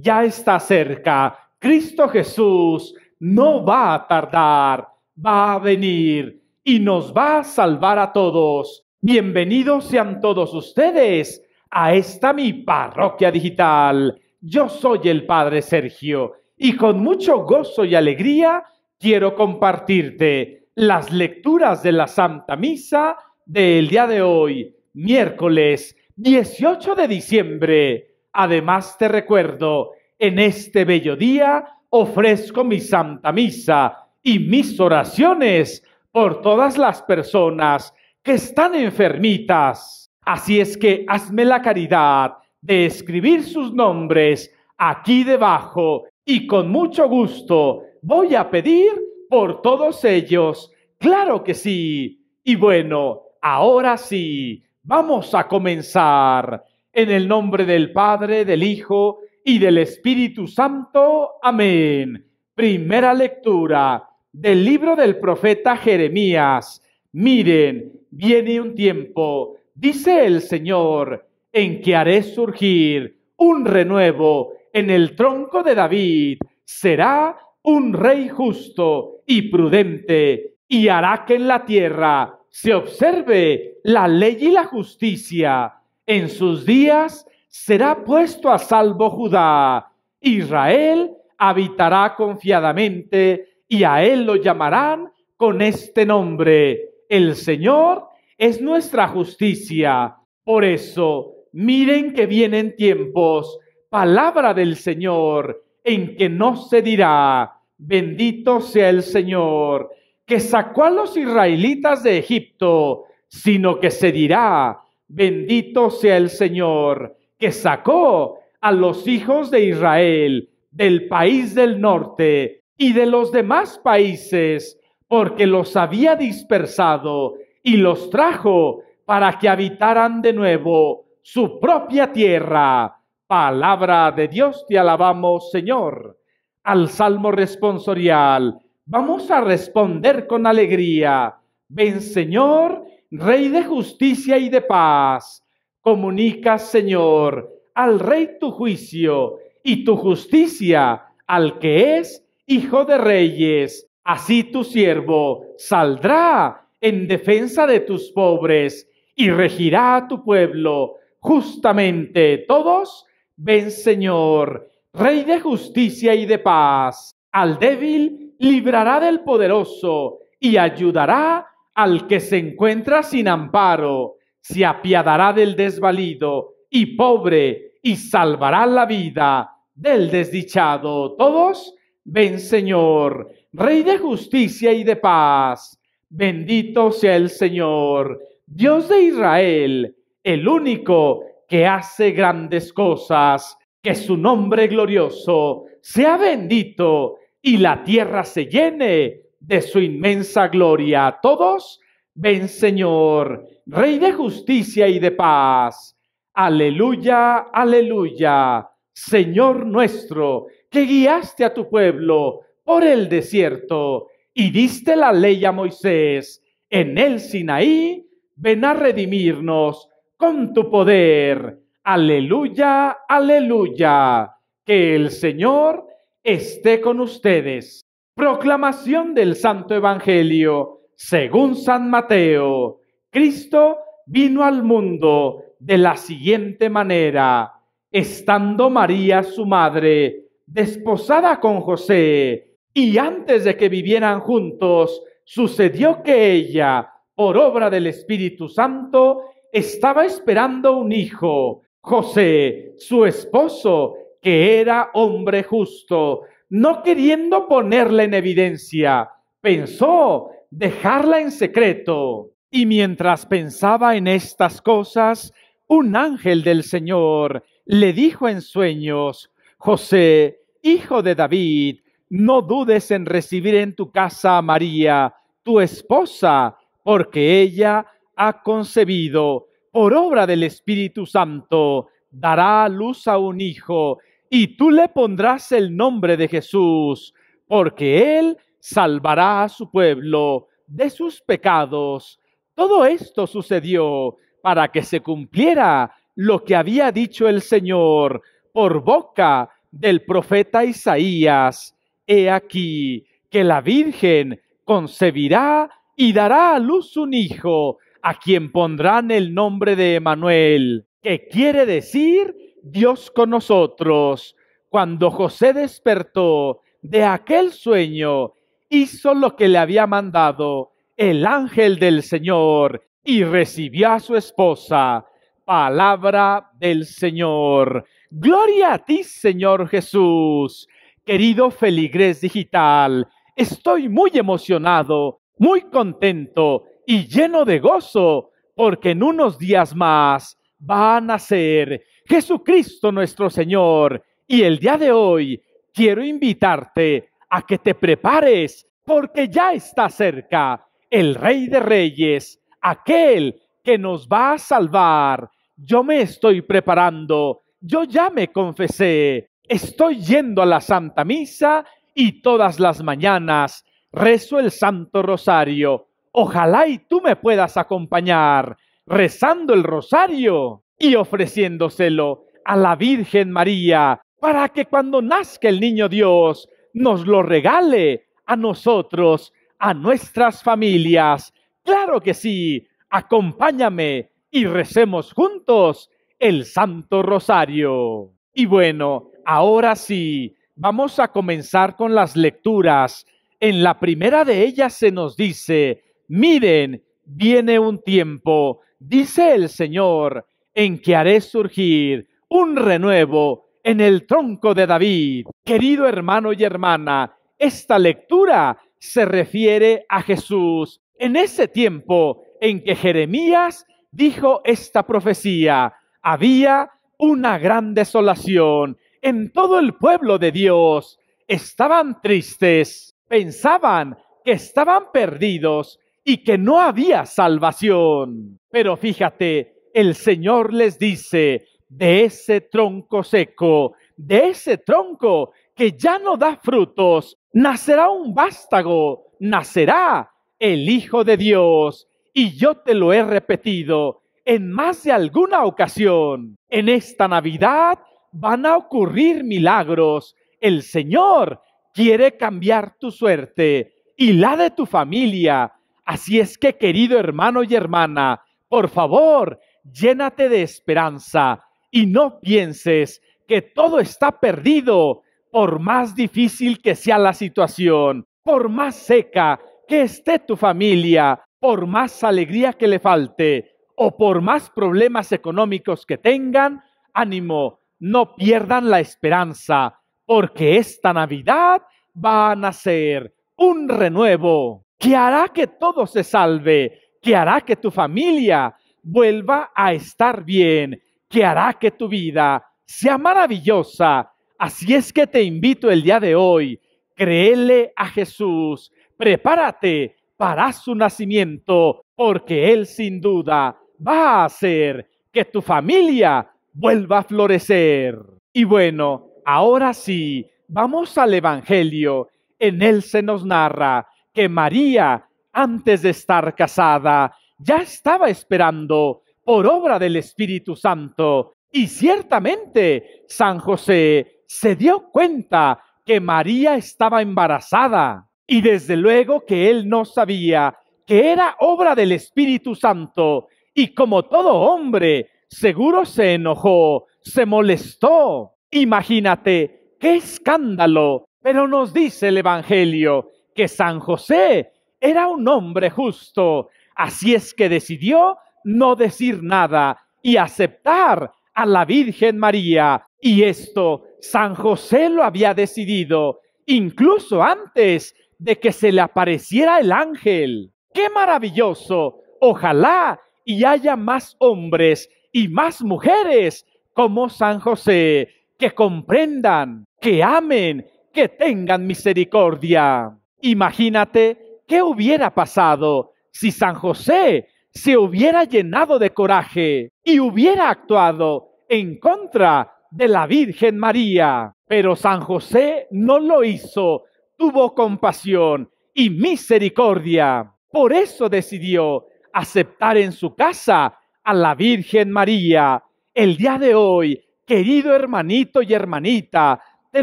ya está cerca. Cristo Jesús no va a tardar, va a venir y nos va a salvar a todos. Bienvenidos sean todos ustedes a esta mi parroquia digital. Yo soy el Padre Sergio y con mucho gozo y alegría quiero compartirte las lecturas de la Santa Misa del día de hoy, miércoles 18 de diciembre Además te recuerdo, en este bello día ofrezco mi santa misa y mis oraciones por todas las personas que están enfermitas. Así es que hazme la caridad de escribir sus nombres aquí debajo y con mucho gusto voy a pedir por todos ellos. Claro que sí. Y bueno, ahora sí, vamos a comenzar. En el nombre del Padre, del Hijo y del Espíritu Santo. Amén. Primera lectura del libro del profeta Jeremías. Miren, viene un tiempo, dice el Señor, en que haré surgir un renuevo en el tronco de David. Será un rey justo y prudente y hará que en la tierra se observe la ley y la justicia en sus días será puesto a salvo Judá. Israel habitará confiadamente y a él lo llamarán con este nombre. El Señor es nuestra justicia. Por eso, miren que vienen tiempos, palabra del Señor, en que no se dirá, bendito sea el Señor, que sacó a los israelitas de Egipto, sino que se dirá, Bendito sea el Señor, que sacó a los hijos de Israel del país del norte y de los demás países, porque los había dispersado y los trajo para que habitaran de nuevo su propia tierra. Palabra de Dios, te alabamos, Señor. Al Salmo responsorial, vamos a responder con alegría. Ven, Señor, Rey de justicia y de paz, comunica, Señor, al Rey tu juicio y tu justicia al que es Hijo de Reyes. Así tu siervo saldrá en defensa de tus pobres y regirá a tu pueblo justamente. Todos, ven Señor, Rey de justicia y de paz. Al débil librará del poderoso y ayudará al que se encuentra sin amparo, se apiadará del desvalido y pobre y salvará la vida del desdichado. Todos, ven Señor, Rey de justicia y de paz. Bendito sea el Señor, Dios de Israel, el único que hace grandes cosas. Que su nombre glorioso sea bendito y la tierra se llene de su inmensa gloria. A todos, ven Señor, Rey de justicia y de paz. Aleluya, aleluya. Señor nuestro, que guiaste a tu pueblo por el desierto y diste la ley a Moisés en el Sinaí, ven a redimirnos con tu poder. Aleluya, aleluya. Que el Señor esté con ustedes. Proclamación del Santo Evangelio según San Mateo. Cristo vino al mundo de la siguiente manera. Estando María, su madre, desposada con José, y antes de que vivieran juntos, sucedió que ella, por obra del Espíritu Santo, estaba esperando un hijo. José, su esposo, que era hombre justo, no queriendo ponerla en evidencia, pensó dejarla en secreto. Y mientras pensaba en estas cosas, un ángel del Señor le dijo en sueños, José, hijo de David, no dudes en recibir en tu casa a María, tu esposa, porque ella ha concebido por obra del Espíritu Santo, dará luz a un hijo y tú le pondrás el nombre de Jesús, porque él salvará a su pueblo de sus pecados. Todo esto sucedió para que se cumpliera lo que había dicho el Señor por boca del profeta Isaías. He aquí que la Virgen concebirá y dará a luz un hijo, a quien pondrán el nombre de Emanuel, que quiere decir Dios con nosotros. Cuando José despertó de aquel sueño, hizo lo que le había mandado el ángel del Señor y recibió a su esposa. Palabra del Señor. Gloria a ti, Señor Jesús. Querido feligres Digital, estoy muy emocionado, muy contento y lleno de gozo, porque en unos días más va a nacer Jesucristo nuestro Señor. Y el día de hoy quiero invitarte a que te prepares porque ya está cerca el Rey de Reyes, aquel que nos va a salvar. Yo me estoy preparando, yo ya me confesé, estoy yendo a la Santa Misa y todas las mañanas rezo el Santo Rosario. Ojalá y tú me puedas acompañar rezando el Rosario y ofreciéndoselo a la Virgen María para que cuando nazca el niño Dios nos lo regale a nosotros, a nuestras familias. Claro que sí, acompáñame y recemos juntos el Santo Rosario. Y bueno, ahora sí, vamos a comenzar con las lecturas. En la primera de ellas se nos dice, miren, viene un tiempo, dice el Señor, en que haré surgir un renuevo en el tronco de David. Querido hermano y hermana, esta lectura se refiere a Jesús en ese tiempo en que Jeremías dijo esta profecía. Había una gran desolación en todo el pueblo de Dios. Estaban tristes, pensaban que estaban perdidos y que no había salvación. Pero fíjate, el Señor les dice, de ese tronco seco, de ese tronco que ya no da frutos, nacerá un vástago, nacerá el Hijo de Dios. Y yo te lo he repetido en más de alguna ocasión. En esta Navidad van a ocurrir milagros. El Señor quiere cambiar tu suerte y la de tu familia. Así es que, querido hermano y hermana, por favor, llénate de esperanza y no pienses que todo está perdido, por más difícil que sea la situación, por más seca que esté tu familia, por más alegría que le falte o por más problemas económicos que tengan, ánimo, no pierdan la esperanza, porque esta Navidad va a nacer un renuevo que hará que todo se salve, que hará que tu familia vuelva a estar bien, que hará que tu vida sea maravillosa. Así es que te invito el día de hoy, créele a Jesús, prepárate para su nacimiento, porque Él sin duda va a hacer que tu familia vuelva a florecer. Y bueno, ahora sí, vamos al Evangelio. En él se nos narra que María, antes de estar casada, ya estaba esperando por obra del Espíritu Santo. Y ciertamente San José se dio cuenta que María estaba embarazada y desde luego que él no sabía que era obra del Espíritu Santo y como todo hombre seguro se enojó, se molestó. Imagínate, qué escándalo. Pero nos dice el Evangelio que San José era un hombre justo, Así es que decidió no decir nada y aceptar a la Virgen María. Y esto San José lo había decidido incluso antes de que se le apareciera el ángel. ¡Qué maravilloso! Ojalá y haya más hombres y más mujeres como San José, que comprendan, que amen, que tengan misericordia. Imagínate qué hubiera pasado si San José se hubiera llenado de coraje y hubiera actuado en contra de la Virgen María. Pero San José no lo hizo, tuvo compasión y misericordia. Por eso decidió aceptar en su casa a la Virgen María. El día de hoy, querido hermanito y hermanita, te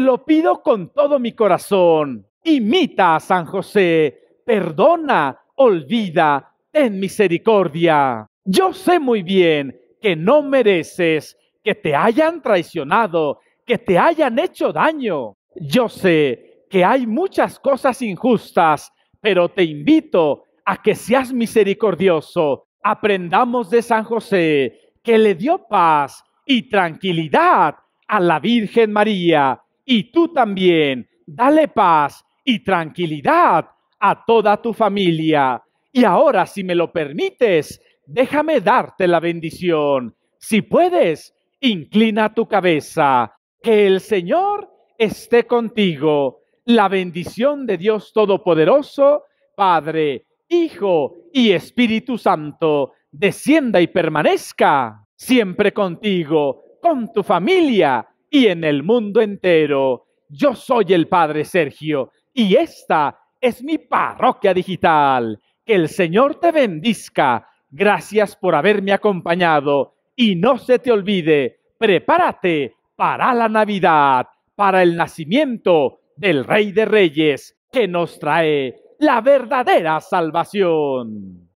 lo pido con todo mi corazón. Imita a San José, perdona olvida, ten misericordia. Yo sé muy bien que no mereces que te hayan traicionado, que te hayan hecho daño. Yo sé que hay muchas cosas injustas, pero te invito a que seas misericordioso. Aprendamos de San José, que le dio paz y tranquilidad a la Virgen María. Y tú también, dale paz y tranquilidad a toda tu familia. Y ahora, si me lo permites, déjame darte la bendición. Si puedes, inclina tu cabeza. Que el Señor esté contigo. La bendición de Dios Todopoderoso, Padre, Hijo y Espíritu Santo, descienda y permanezca siempre contigo, con tu familia y en el mundo entero. Yo soy el Padre Sergio y esta es mi parroquia digital. Que el Señor te bendiga. Gracias por haberme acompañado. Y no se te olvide, prepárate para la Navidad, para el nacimiento del Rey de Reyes, que nos trae la verdadera salvación.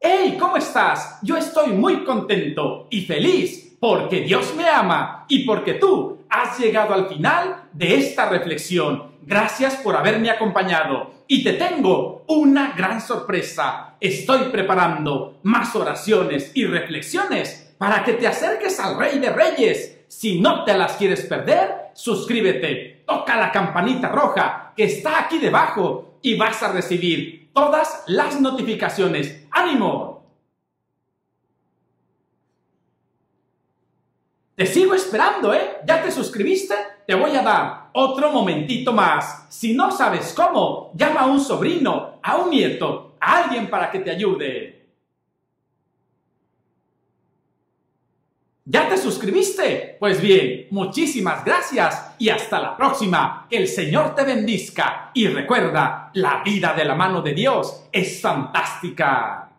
¡Hey! ¿Cómo estás? Yo estoy muy contento y feliz porque Dios me ama y porque tú has llegado al final de esta reflexión gracias por haberme acompañado y te tengo una gran sorpresa. Estoy preparando más oraciones y reflexiones para que te acerques al Rey de Reyes. Si no te las quieres perder, suscríbete, toca la campanita roja que está aquí debajo y vas a recibir todas las notificaciones. ¡Ánimo! Te sigo esperando, ¿eh? ¿Ya te suscribiste? Te voy a dar otro momentito más. Si no sabes cómo, llama a un sobrino, a un nieto, a alguien para que te ayude. ¿Ya te suscribiste? Pues bien, muchísimas gracias y hasta la próxima. Que el Señor te bendiga y recuerda, la vida de la mano de Dios es fantástica.